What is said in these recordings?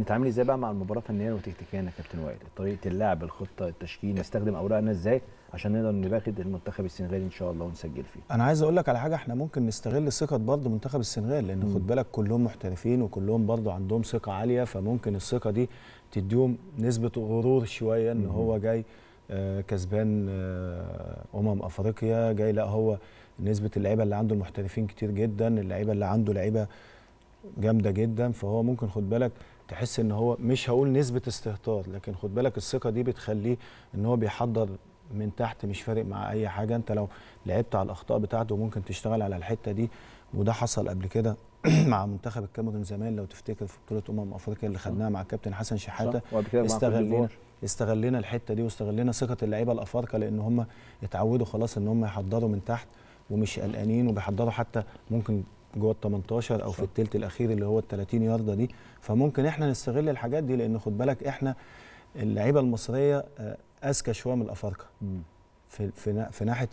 انت عامل ازاي بقى مع المباراه فنيا وتكتيكيا يا كابتن وائل طريقه اللعب الخطه التشكيل نستخدم اوراقنا ازاي عشان نقدر نباخد المنتخب السنغالي ان شاء الله ونسجل فيه انا عايز اقول لك على حاجه احنا ممكن نستغل ثقه برضه منتخب السنغال لان خد بالك كلهم محترفين وكلهم برضه عندهم ثقه عاليه فممكن الثقه دي تديهم نسبه غرور شويه ان هو جاي آه، كسبان آه، امم افريقيا جاي لا هو نسبه اللعيبه اللي عنده المحترفين كتير جدا اللعيبه اللي عنده لعيبه جامده جدا فهو ممكن خد بالك تحس ان هو مش هقول نسبه استهتار لكن خد بالك الثقه دي بتخليه ان هو بيحضر من تحت مش فارق مع اي حاجه انت لو لعبت على الاخطاء بتاعته ممكن تشتغل على الحته دي وده حصل قبل كده مع منتخب الكاميرون زمان لو تفتكر في بطوله امم افريقيا اللي خدناها مع الكابتن حسن شحاته استغلينا استغلينا الحته دي واستغلينا ثقه اللعيبه الافارقه لان هم اتعودوا خلاص ان هم يحضروا من تحت ومش قلقانين وبيحضروا حتى ممكن جوه ال 18 او في الثلث الاخير اللي هو ال 30 يارده دي فممكن احنا نستغل الحاجات دي لان خد بالك احنا اللعيبه المصريه آه، اذكى شويه من الافارقه في في ناحيه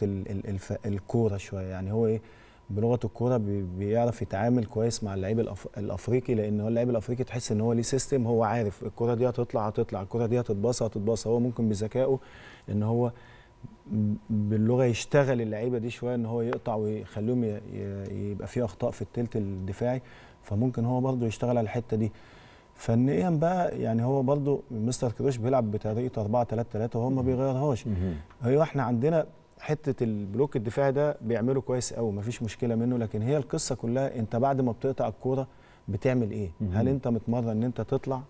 الكوره شويه يعني هو ايه بلغه الكوره بيعرف يتعامل كويس مع اللعيب الافريقي لان هو اللعيب الافريقي تحس ان هو ليه سيستم هو عارف الكوره دي هتطلع هتطلع الكوره دي هتتباص هتتباص هو ممكن بذكائه ان هو باللغه يشتغل اللعيبه دي شويه ان هو يقطع ويخليهم يبقى في اخطاء في الثلث الدفاعي فممكن هو برضو يشتغل على الحته دي فنيا بقى يعني هو برضو مستر كروش بيلعب بطريقه 4 3 3 وهو ما بيغيرهاش ايوه احنا عندنا حته البلوك الدفاعي ده بيعمله كويس قوي مفيش مشكله منه لكن هي القصه كلها انت بعد ما بتقطع الكوره بتعمل ايه؟ هل انت متمرن ان انت تطلع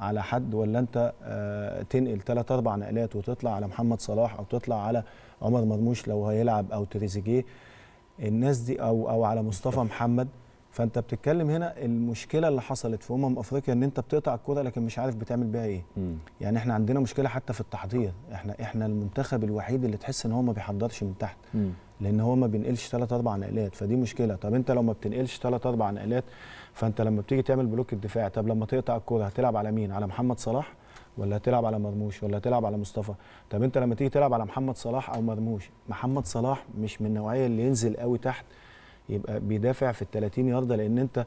على حد ولا انت آه، تنقل ثلاث اربع نقلات وتطلع على محمد صلاح او تطلع على عمر مرموش لو هيلعب او تريزيجيه الناس دي او او على مصطفى محمد فانت بتتكلم هنا المشكله اللي حصلت في امم افريقيا ان انت بتقطع الكره لكن مش عارف بتعمل بيها ايه م. يعني احنا عندنا مشكله حتى في التحضير احنا احنا المنتخب الوحيد اللي تحس ان هو ما بيحضرش من تحت م. لان هو ما بينقلش ثلاث اربع نقلات فدي مشكله طب انت لو ما بتنقلش ثلاث اربع نقلات فانت لما بتيجي تعمل بلوك الدفاع طب لما تقطع الكره هتلعب على مين على محمد صلاح ولا هتلعب على مرموش ولا هتلعب على مصطفى طب انت لما تيجي تلعب على محمد صلاح او مرموش محمد صلاح مش من النوعيه اللي ينزل قوي تحت يبقى بيدافع في ال 30 يارده لان انت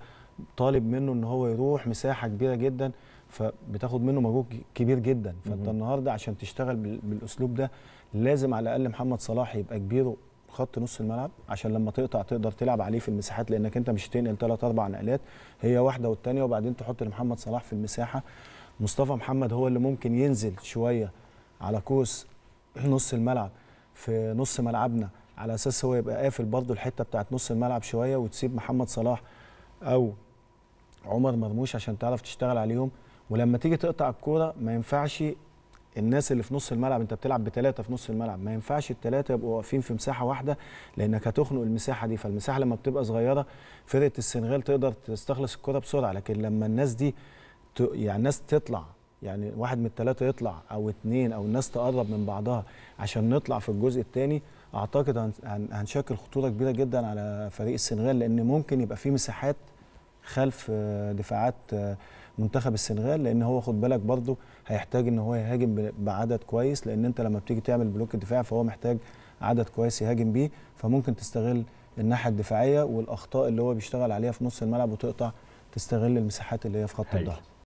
طالب منه ان هو يروح مساحه كبيره جدا فبتاخد منه مجهود كبير جدا فانت النهارده عشان تشتغل بالاسلوب ده لازم على الاقل محمد صلاح يبقى كبيره خط نص الملعب عشان لما تقطع تقدر تلعب عليه في المساحات لانك انت مش هتنقل ثلاث اربع نقلات هي واحده والثانيه وبعدين تحط لمحمد صلاح في المساحه مصطفى محمد هو اللي ممكن ينزل شويه على كوس نص الملعب في نص ملعبنا على اساس هو يبقى قافل برضه الحته بتاعت نص الملعب شويه وتسيب محمد صلاح او عمر مرموش عشان تعرف تشتغل عليهم ولما تيجي تقطع الكوره ما ينفعش الناس اللي في نص الملعب انت بتلعب بثلاثه في نص الملعب ما ينفعش الثلاثه يبقوا واقفين في مساحه واحده لانك هتخنق المساحه دي فالمساحه لما بتبقى صغيره فرقه السنغال تقدر تستخلص الكره بسرعه لكن لما الناس دي ت... يعني الناس تطلع يعني واحد من الثلاثه يطلع او اثنين او الناس تقرب من بعضها عشان نطلع في الجزء الثاني اعتقد هنشكل خطوره كبيره جدا على فريق السنغال لان ممكن يبقى في مساحات خلف آه، دفاعات آه، منتخب السنغال لان هو خد بالك برضه هيحتاج ان هو يهاجم بعدد كويس لان انت لما بتيجي تعمل بلوك دفاع فهو محتاج عدد كويس يهاجم بيه فممكن تستغل الناحيه الدفاعيه والاخطاء اللي هو بيشتغل عليها في نص الملعب وتقطع تستغل المساحات اللي هي في خط الظهر